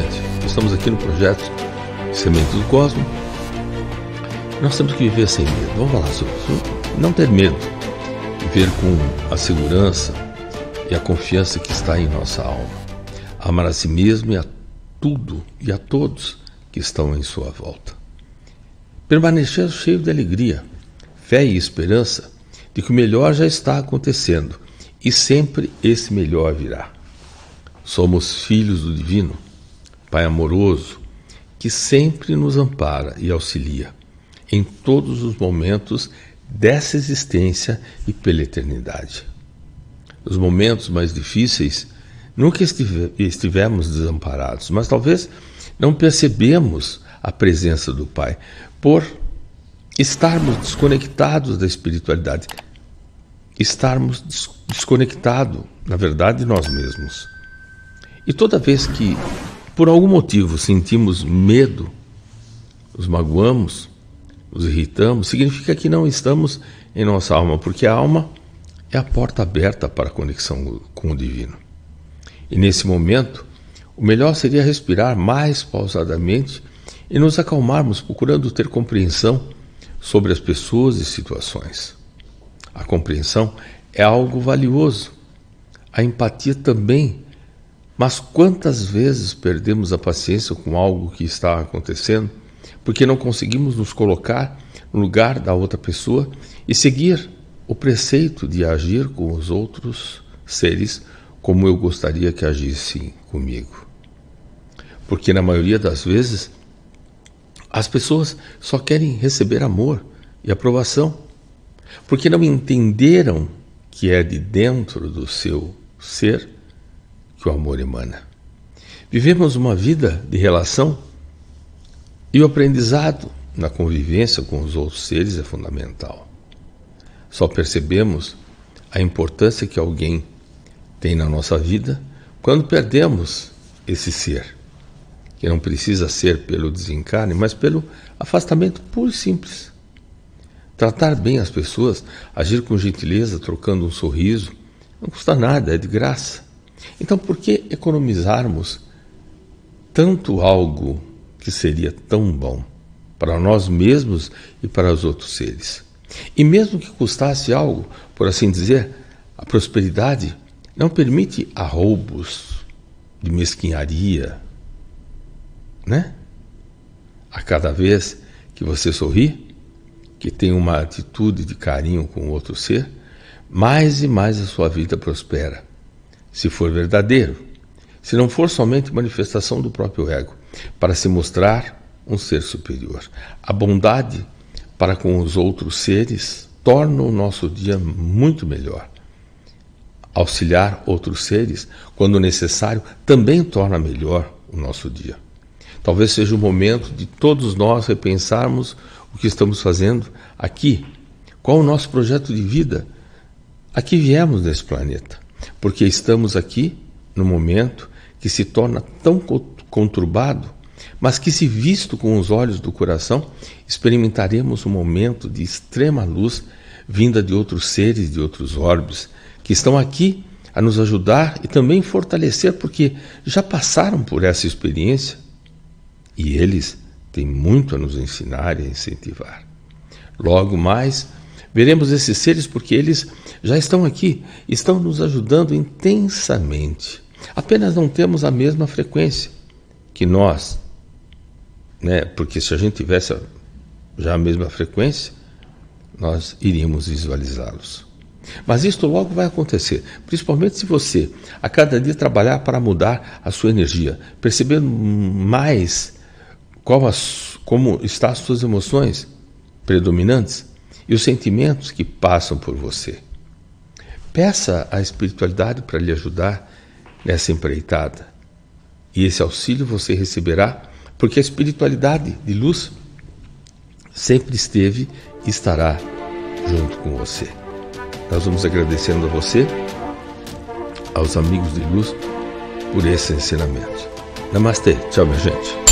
gente? Estamos aqui no projeto Semente do Cosmo. Nós temos que viver sem medo. Vamos falar sobre isso. Não ter medo. Viver com a segurança e a confiança que está em nossa alma. Amar a si mesmo e a tudo e a todos que estão em sua volta. Permanecer cheio de alegria, fé e esperança de que o melhor já está acontecendo e sempre esse melhor virá. Somos filhos do Divino Pai amoroso, que sempre nos ampara e auxilia em todos os momentos dessa existência e pela eternidade. Nos momentos mais difíceis, nunca estivemos desamparados, mas talvez não percebemos a presença do Pai por estarmos desconectados da espiritualidade, estarmos des desconectados, na verdade, de nós mesmos. E toda vez que por algum motivo sentimos medo, nos magoamos, nos irritamos, significa que não estamos em nossa alma, porque a alma é a porta aberta para a conexão com o divino. E nesse momento, o melhor seria respirar mais pausadamente e nos acalmarmos, procurando ter compreensão sobre as pessoas e situações. A compreensão é algo valioso. A empatia também mas quantas vezes perdemos a paciência com algo que está acontecendo porque não conseguimos nos colocar no lugar da outra pessoa e seguir o preceito de agir com os outros seres como eu gostaria que agissem comigo? Porque na maioria das vezes as pessoas só querem receber amor e aprovação porque não entenderam que é de dentro do seu ser que o amor emana. Vivemos uma vida de relação e o aprendizado na convivência com os outros seres é fundamental. Só percebemos a importância que alguém tem na nossa vida quando perdemos esse ser, que não precisa ser pelo desencarne, mas pelo afastamento puro e simples. Tratar bem as pessoas, agir com gentileza, trocando um sorriso, não custa nada, é de graça. Então, por que economizarmos tanto algo que seria tão bom para nós mesmos e para os outros seres? E mesmo que custasse algo, por assim dizer, a prosperidade não permite arroubos de mesquinharia, né? A cada vez que você sorri, que tem uma atitude de carinho com outro ser, mais e mais a sua vida prospera se for verdadeiro, se não for somente manifestação do próprio ego, para se mostrar um ser superior. A bondade para com os outros seres torna o nosso dia muito melhor. Auxiliar outros seres, quando necessário, também torna melhor o nosso dia. Talvez seja o momento de todos nós repensarmos o que estamos fazendo aqui, qual o nosso projeto de vida. Aqui viemos nesse planeta porque estamos aqui no momento que se torna tão conturbado, mas que, se visto com os olhos do coração, experimentaremos um momento de extrema luz vinda de outros seres, de outros orbes, que estão aqui a nos ajudar e também fortalecer, porque já passaram por essa experiência e eles têm muito a nos ensinar e a incentivar. Logo mais, Veremos esses seres porque eles já estão aqui, estão nos ajudando intensamente. Apenas não temos a mesma frequência que nós, né? Porque se a gente tivesse já a mesma frequência, nós iríamos visualizá-los. Mas isto logo vai acontecer, principalmente se você a cada dia trabalhar para mudar a sua energia, percebendo mais as, como está as suas emoções predominantes e os sentimentos que passam por você. Peça à espiritualidade para lhe ajudar nessa empreitada. E esse auxílio você receberá, porque a espiritualidade de luz sempre esteve e estará junto com você. Nós vamos agradecendo a você, aos amigos de luz, por esse ensinamento. Namastê. Tchau, minha gente.